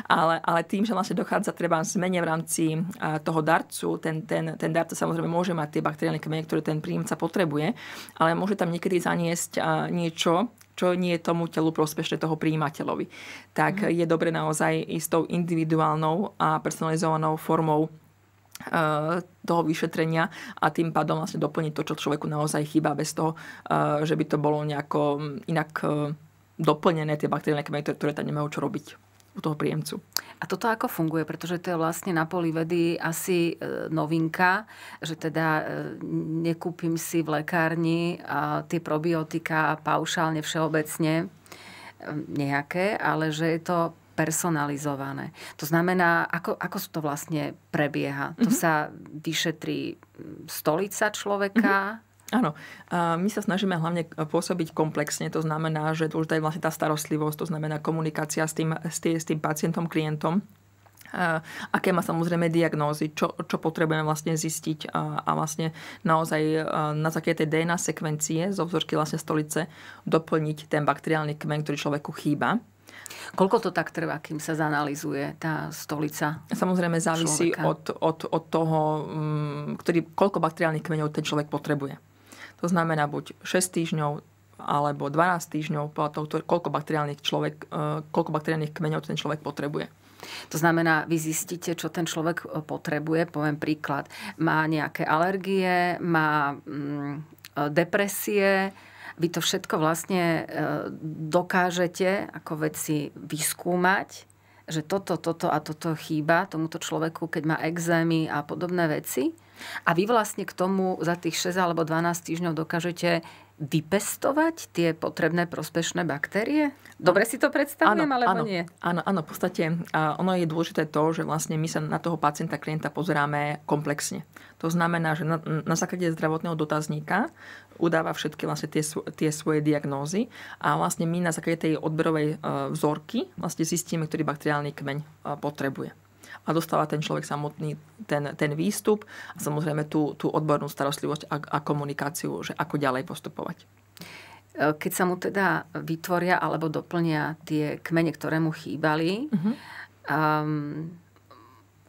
ale, ale tým, že vlastne dochádza treba zmene v rámci uh, toho darcu, ten, ten, ten darca samozrejme môže mať tie bakteriálne kmene, ktoré ten príjemca potrebuje, ale môže môže tam niekedy zaniesť niečo, čo nie je tomu telu prospešné toho príjimateľovi. Tak mm. je dobre naozaj tou individuálnou a personalizovanou formou e, toho vyšetrenia a tým pádom vlastne doplniť to, čo človeku naozaj chýba bez toho, e, že by to bolo nejako inak e, doplnené tie bakterie ktoré tam nemajú čo robiť u toho príjemcu. A toto ako funguje? Pretože to je vlastne na poli vedy asi e, novinka, že teda e, nekúpim si v lekárni tie probiotika paušálne všeobecne e, nejaké, ale že je to personalizované. To znamená, ako, ako to vlastne prebieha? Mm-hmm. To mhm. sa vyšetrí stolica človeka, mm-hmm Áno, my sa snažíme hlavne e, pôsobiť komplexne, to znamená, že dôležitá je vlastne tá starostlivosť, to znamená komunikácia s tým, s tým, s tým pacientom, klientom, aké má samozrejme diagnózy, čo, čo potrebujeme vlastne zistiť a, a vlastne naozaj e, na základe tej DNA sekvencie zo vzorky vlastne stolice doplniť ten bakteriálny kmen, ktorý človeku chýba. Koľko to tak trvá, kým sa zanalizuje tá stolica? Samozrejme závisí od, od, od toho, mm, ktorý, koľko bakteriálnych kmeňov ten človek potrebuje. To znamená buď 6 týždňov alebo 12 týždňov podľa toho, koľko bakteriálnych, človek, e, koľko bakteriálnych kmeňov ten človek potrebuje. To znamená, vy zistíte, čo ten človek e, potrebuje. Poviem príklad. Má nejaké alergie, má mm, e, depresie, vy to všetko vlastne dokážete ako veci vyskúmať, že toto, toto a toto chýba tomuto človeku, keď má exémy a podobné veci. A vy vlastne k tomu za tých 6 alebo 12 týždňov dokážete vypestovať tie potrebné prospešné baktérie? Dobre no, si to predstavujem, áno, alebo áno, nie? Áno, áno, v podstate ono je dôležité to, že vlastne my sa na toho pacienta, klienta pozeráme komplexne. To znamená, že na, na základe zdravotného dotazníka udáva všetky vlastne tie, tie svoje diagnózy a vlastne my na základe tej odberovej e, vzorky vlastne zistíme, ktorý bakteriálny kmeň e, potrebuje a dostáva ten človek samotný ten, ten výstup a samozrejme tú, tú odbornú starostlivosť a, a komunikáciu, že ako ďalej postupovať. E, keď sa mu teda vytvoria alebo doplnia tie kmene, ktoré mu chýbali, mm-hmm. um,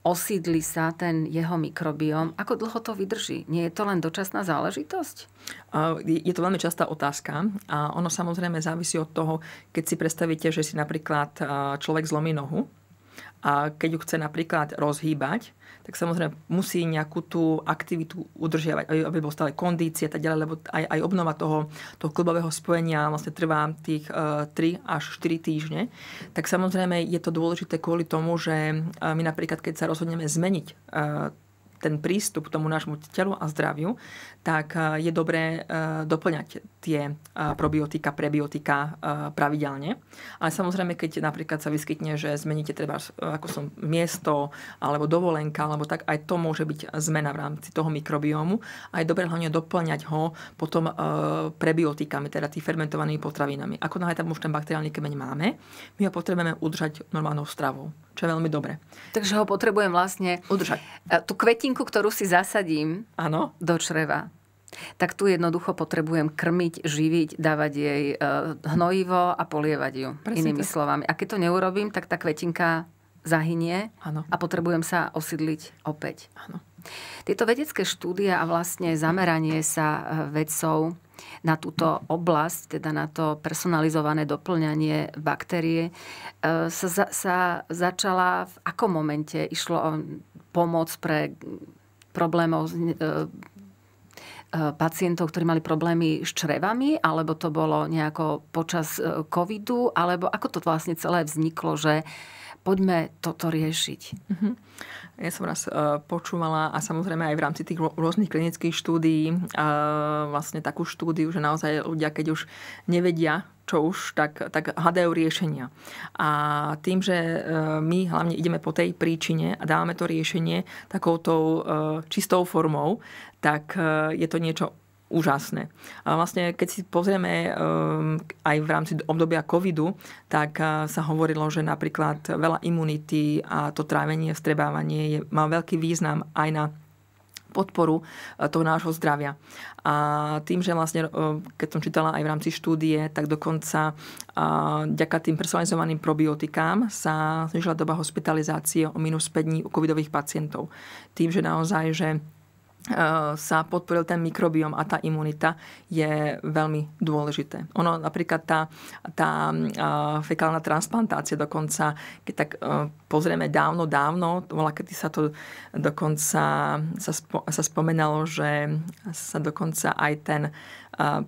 osídli sa ten jeho mikrobióm. Ako dlho to vydrží? Nie je to len dočasná záležitosť? E, je to veľmi častá otázka a ono samozrejme závisí od toho, keď si predstavíte, že si napríklad e, človek zlomí nohu, a keď ju chce napríklad rozhýbať, tak samozrejme musí nejakú tú aktivitu udržiavať, aby bol stále kondície a tak ďalej, lebo aj, aj obnova toho, toho klubového spojenia vlastne trvá tých e, 3 až 4 týždne. Tak samozrejme je to dôležité kvôli tomu, že e, my napríklad, keď sa rozhodneme zmeniť e, ten prístup k tomu nášmu telu a zdraviu, tak e, je dobré e, doplňať tie e, probiotika, prebiotika pravidelne. Ale samozrejme, keď napríklad sa vyskytne, že zmeníte treba, ako som, miesto, alebo dovolenka, alebo tak, aj to môže byť zmena v rámci toho mikrobiómu. A je dobré hlavne doplňať ho potom prebiotikami, teda tí fermentovanými potravinami. Ako náhle tam už ten bakteriálny kmeň máme, my ho potrebujeme udržať normálnou stravou, čo je veľmi dobré. Takže ho potrebujem vlastne udržať. tu kvetinku rastlinku, ktorú si zasadím ano? do čreva, tak tu jednoducho potrebujem krmiť, živiť, dávať jej e, hnojivo a polievať ju. Presne inými tak. slovami. A keď to neurobím, tak tá kvetinka zahynie ano. a potrebujem sa osídliť opäť. Ano. Tieto vedecké štúdie a vlastne zameranie sa e, vedcov na túto oblasť, teda na to personalizované doplňanie baktérie, e, sa, sa, sa začala v akom momente? Išlo o pomoc pre problémov e, e, pacientov, ktorí mali problémy s črevami, alebo to bolo nejako počas e, covidu, alebo ako to vlastne celé vzniklo, že poďme toto riešiť. Mhm. Ja som raz počúvala a samozrejme aj v rámci tých rôznych klinických štúdií vlastne takú štúdiu, že naozaj ľudia, keď už nevedia čo už, tak, tak hľadajú riešenia. A tým, že e, my hlavne ideme po tej príčine a dávame to riešenie takouto e, čistou formou, tak e, je to niečo úžasné. A vlastne, keď si pozrieme aj v rámci obdobia covidu, tak sa hovorilo, že napríklad veľa imunity a to trávenie, vstrebávanie je, má veľký význam aj na podporu e, toho nášho zdravia. A tým, že vlastne, e, keď som čítala aj v rámci štúdie, tak dokonca vďaka e, tým personalizovaným probiotikám sa znižila doba hospitalizácie o minus 5 dní u covidových pacientov. Tým, že naozaj, že Eh, sa podporil ten mikrobiom a tá imunita je veľmi dôležité. Ono napríklad tá, tá eh, fekálna transplantácia dokonca, keď tak eh, pozrieme dávno, dávno, bola, kedy sa to dokonca sa, spo, sa spomenalo, že sa dokonca aj ten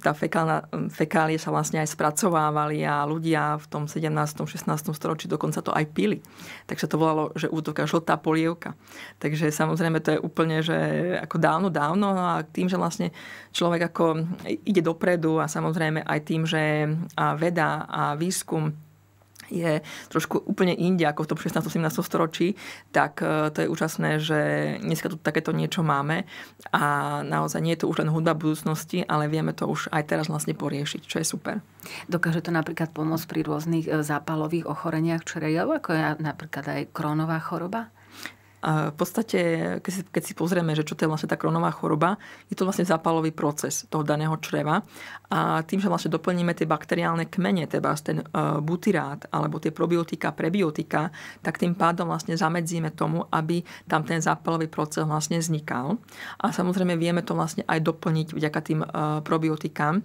tá fekálna, fekálie sa vlastne aj spracovávali a ľudia v tom 17. 16. storočí dokonca to aj pili. Tak sa to volalo, že útoka žltá polievka. Takže samozrejme to je úplne, že ako dávno, dávno no a tým, že vlastne človek ako ide dopredu a samozrejme aj tým, že veda a výskum je trošku úplne inde ako v tom 16. 17. storočí, tak e, to je úžasné, že dneska tu takéto niečo máme a naozaj nie je to už len hudba budúcnosti, ale vieme to už aj teraz vlastne poriešiť, čo je super. Dokáže to napríklad pomôcť pri rôznych e, zápalových ochoreniach črev, ako je napríklad aj krónová choroba? v podstate, keď si, keď si pozrieme, že čo to je vlastne tá kronová choroba, je to vlastne zápalový proces toho daného čreva. A tým, že vlastne doplníme tie bakteriálne kmene, teda ten e, butyrát alebo tie probiotika, prebiotika, tak tým pádom vlastne zamedzíme tomu, aby tam ten zápalový proces vlastne vznikal. A samozrejme vieme to vlastne aj doplniť vďaka tým e, probiotikám,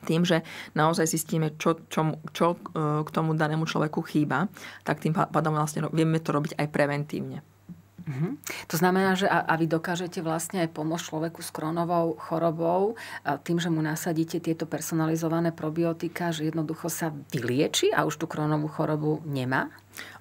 tým, že naozaj zistíme, čo, čo, čo e, k tomu danému človeku chýba, tak tým pádom vlastne vieme to robiť aj preventívne. Mm-hmm. To znamená, že a, a vy dokážete vlastne aj pomôcť človeku s kronovou chorobou tým, že mu nasadíte tieto personalizované probiotika, že jednoducho sa vylieči a už tú kronovú chorobu nemá?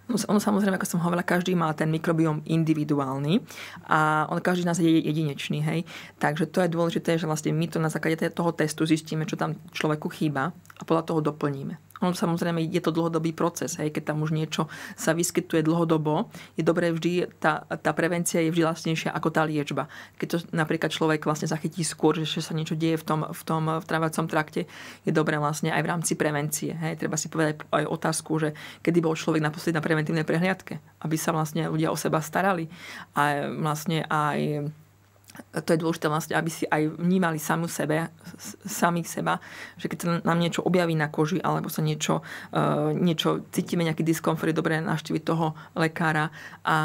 Ono samozrejme, ako som hovorila, každý má ten mikrobióm individuálny a on každý z nás je jedinečný. Hej? Takže to je dôležité, že vlastne my to na základe toho testu zistíme, čo tam človeku chýba a podľa toho doplníme. Ono samozrejme je to dlhodobý proces, hej, keď tam už niečo sa vyskytuje dlhodobo, je dobré vždy, tá, tá prevencia je vždy vlastnejšia ako tá liečba. Keď to napríklad človek vlastne zachytí skôr, že sa niečo deje v tom, v tom v trávacom trakte, je dobré vlastne aj v rámci prevencie. Hej. Treba si povedať aj otázku, že kedy bol človek naposledy na preventívnej prehliadke, aby sa vlastne ľudia o seba starali a vlastne aj to je dôležité vlastne, aby si aj vnímali samu sebe, samých seba, že keď sa nám niečo objaví na koži, alebo sa niečo, e, niečo cítime, nejaký diskomfort, je dobré navštíviť toho lekára a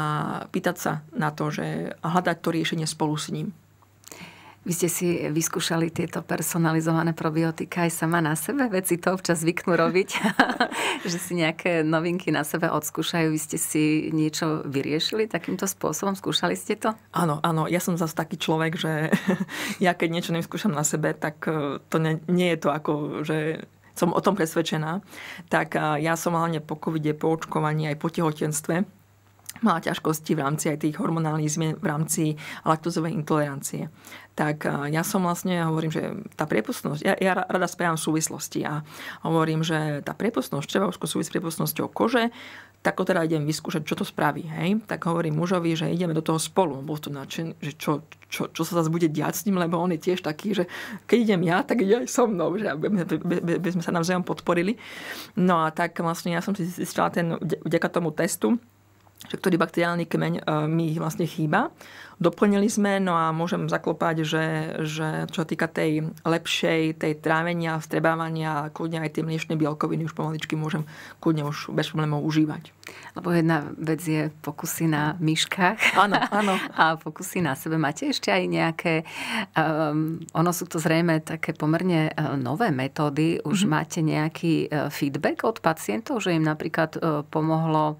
pýtať sa na to, že a hľadať to riešenie spolu s ním. Vy ste si vyskúšali tieto personalizované probiotika aj sama na sebe? Veci to občas zvyknú robiť, že si nejaké novinky na sebe odskúšajú. Vy ste si niečo vyriešili takýmto spôsobom? Skúšali ste to? Áno, áno. Ja som zase taký človek, že ja keď niečo nevyskúšam na sebe, tak e, to ne, nie je to ako, že som o tom presvedčená. Tak e, ja som hlavne po covide, po očkovaní, aj po tehotenstve mala ťažkosti v rámci aj tých hormonálnych zmien v rámci laktozovej intolerancie tak ja som vlastne, ja hovorím, že tá priepustnosť, ja, ja rada spájam súvislosti a hovorím, že tá priepustnosť, čo už súvisí s priepustnosťou kože, tak ho teda idem vyskúšať, čo to spraví. Hej? Tak hovorím mužovi, že ideme do toho spolu. Bol to nadšený, že čo, čo, čo sa zase bude diať s ním, lebo on je tiež taký, že keď idem ja, tak ide aj so mnou, že aby, aby, aby sme sa navzájom podporili. No a tak vlastne ja som si zistila ten, vďaka tomu testu, že ktorý bakteriálny kmeň e, mi vlastne chýba. Doplnili sme, no a môžem zaklopať, že, že čo týka tej lepšej, tej trávenia, vstrebávania, kľudne aj tie mliečne bielkoviny už pomaličky môžem kľudne už bez problémov užívať. Lebo jedna vec je pokusy na myškách. Áno, áno. A pokusy na sebe. Máte ešte aj nejaké, um, ono sú to zrejme také pomerne e, nové metódy. Už mm-hmm. máte nejaký e, feedback od pacientov, že im napríklad uh, pomohlo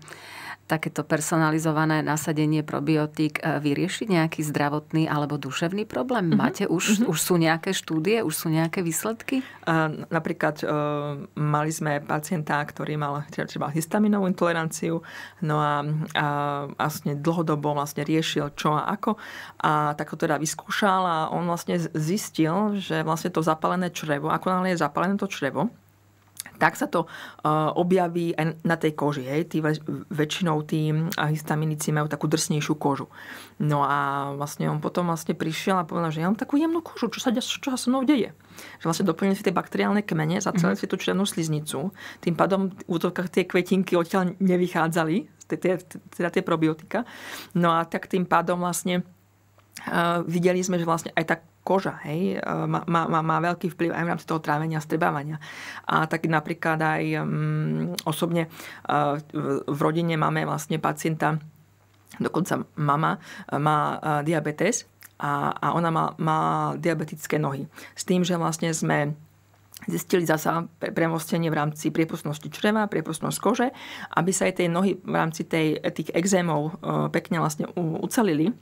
takéto personalizované nasadenie probiotík e, vyriešiť nejaký zdravotný alebo duševný problém? Mm-hmm. Máte už, mm-hmm. už sú nejaké štúdie, už sú nejaké výsledky? Uh, napríklad uh, mali sme pacienta, ktorý mal teda třeba histaminovú intoleranciu, no a, a vlastne dlhodobo vlastne riešil čo a ako a tak ho teda vyskúšal a on vlastne zistil, že vlastne to zapálené črevo, ako je zapálené to črevo, tak sa to e, objaví aj na tej koži. Hej. Tí, väčšinou tí histaminici majú takú drsnejšiu kožu. No a vlastne on potom vlastne prišiel a povedal, že ja mám takú jemnú kožu, čo sa, čo sa so mnou deje? Že vlastne doplnili si tie bakteriálne kmene, celé mm-hmm. si tú sliznicu, tým pádom v útovkách tie kvetinky odtiaľ nevychádzali, teda tie probiotika. No a tak tým pádom vlastne e, videli sme, že vlastne aj tak koža, hej, e, má, má, má veľký vplyv aj v rámci toho trávenia, strebávania. A tak napríklad aj mm, osobne e, v rodine máme vlastne pacienta, dokonca mama e, má diabetes a, a ona má, má diabetické nohy. S tým, že vlastne sme zistili zasa premostenie v rámci priepustnosti čreva, priepustnosť kože, aby sa aj tie nohy v rámci tej, tých exémov pekne vlastne ucelili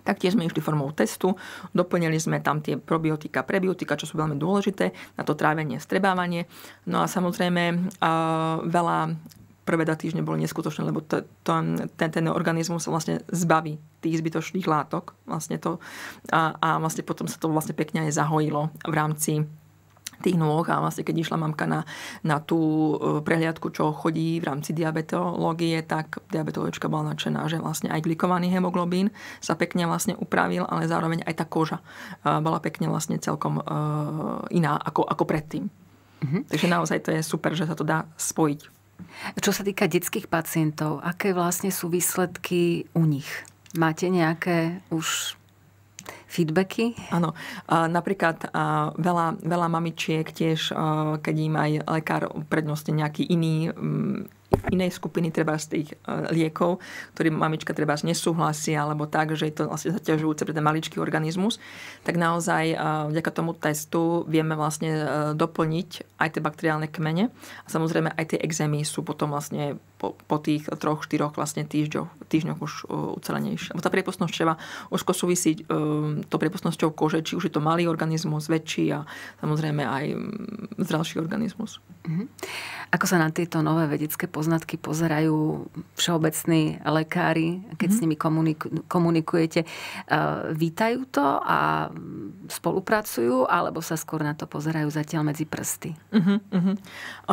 Taktiež sme išli formou testu, doplnili sme tam tie probiotika, prebiotika, čo sú veľmi dôležité na to trávenie, strebávanie. No a samozrejme veľa prvé dva týždne boli neskutočné, lebo to, to, ten, ten organizmus sa vlastne zbaví tých zbytočných látok vlastne to, a, a vlastne potom sa to vlastne pekne aj zahojilo v rámci tých nôh a vlastne keď išla mamka na, na tú e, prehliadku, čo chodí v rámci diabetológie, tak diabetologička bola nadšená, že vlastne aj glikovaný hemoglobín sa pekne vlastne upravil, ale zároveň aj tá koža e, bola pekne vlastne celkom e, iná ako, ako predtým. Mhm. Takže naozaj to je super, že sa to dá spojiť. Čo sa týka detských pacientov, aké vlastne sú výsledky u nich? Máte nejaké už feedbacky? Áno. Napríklad veľa, veľa mamičiek tiež, keď im aj lekár prednostne nejaký iný mm, inej skupiny treba z tých e, liekov, ktorý mamička treba nesúhlasí alebo tak, že je to vlastne zaťažujúce pre ten maličký organizmus, tak naozaj vďaka tomu testu vieme vlastne e, doplniť aj tie bakteriálne kmene a samozrejme aj tie exémy sú potom vlastne po, po tých troch, štyroch vlastne týždňoch, týždňoch už e, Lebo Tá priepustnosť čreva už súvisí e, to priepustnosťou kože, či už je to malý organizmus, väčší a samozrejme aj zdravší organizmus. Mhm. Ako sa na tieto nové vedecké poznatky pozerajú všeobecní lekári, keď mhm. s nimi komunik- komunikujete? E, vítajú to a spolupracujú, alebo sa skôr na to pozerajú zatiaľ medzi prsty? Mhm, mhm.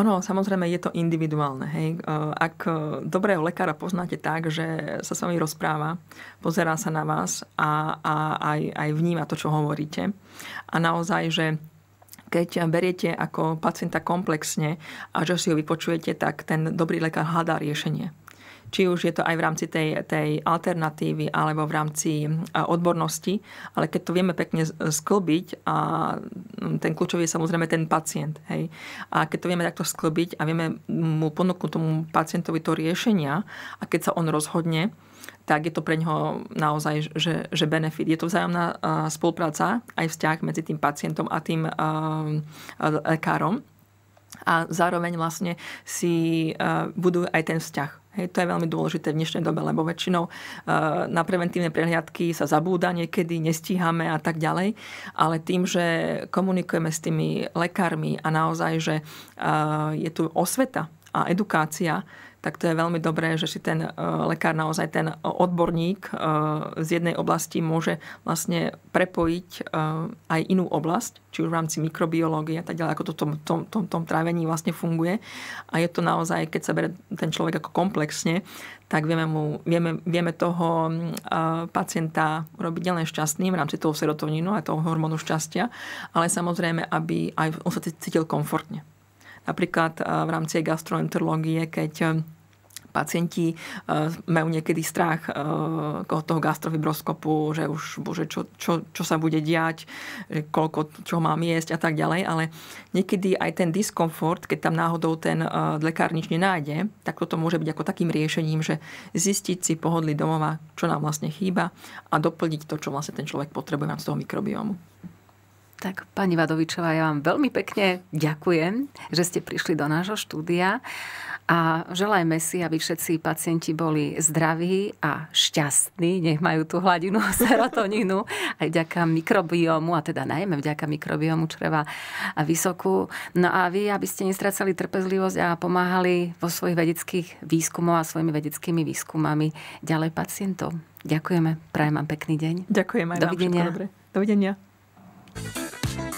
Ono, samozrejme, je to individuálne. Hej? Ak tak e, dobrého lekára poznáte tak, že sa s vami rozpráva, pozerá sa na vás a, a aj, aj vníma to, čo hovoríte. A naozaj, že keď beriete ako pacienta komplexne a že si ho vypočujete, tak ten dobrý lekár hľadá riešenie či už je to aj v rámci tej, tej alternatívy alebo v rámci odbornosti, ale keď to vieme pekne sklbiť, a ten kľúčový je samozrejme ten pacient. Hej. A keď to vieme takto sklbiť a vieme mu ponúknuť tomu pacientovi to riešenia a keď sa on rozhodne, tak je to pre ňoho naozaj že, že benefit. Je to vzájomná spolupráca, aj vzťah medzi tým pacientom a tým lekárom a zároveň vlastne si budú aj ten vzťah. Hej, to je veľmi dôležité v dnešnej dobe, lebo väčšinou eh, na preventívne prehliadky sa zabúda niekedy, nestíhame a tak ďalej. Ale tým, že komunikujeme s tými lekármi a naozaj, že eh, je tu osveta a edukácia, tak to je veľmi dobré, že si ten e, lekár, naozaj ten odborník e, z jednej oblasti môže vlastne prepojiť e, aj inú oblasť, či už v rámci mikrobiológie a tak ďalej, ako to v tom, tom, tom, tom trávení vlastne funguje. A je to naozaj, keď sa bere ten človek ako komplexne, tak vieme, mu, vieme, vieme toho pacienta robiť nielen šťastným v rámci toho serotonínu a toho hormónu šťastia, ale samozrejme, aby aj on sa cítil komfortne. Napríklad eh, v rámci gastroenterológie, keď eh, pacienti eh, majú niekedy strach toho gastrofibroskopu, že už bože, čo, čo, čo sa bude diať, koľko čo mám jesť a tak ďalej, ale niekedy aj ten diskomfort, keď tam náhodou ten lekár nič nenájde, tak toto môže byť ako takým riešením, že zistiť si pohodli domova, čo nám vlastne chýba a doplniť to, čo vlastne ten človek potrebuje z toho mikrobiomu. Tak pani Vadovičová, ja vám veľmi pekne ďakujem, že ste prišli do nášho štúdia a želajme si, aby všetci pacienti boli zdraví a šťastní, nech majú tú hladinu serotoninu aj vďaka mikrobiomu, a teda najmä vďaka mikrobiomu čreva a vysokú. No a vy, aby ste nestracali trpezlivosť a pomáhali vo svojich vedeckých výskumoch a svojimi vedeckými výskumami ďalej pacientom. Ďakujeme, prajem vám pekný deň. Ďakujem aj Dovidenia. vám, všetko dobre. Dovidenia. Bye.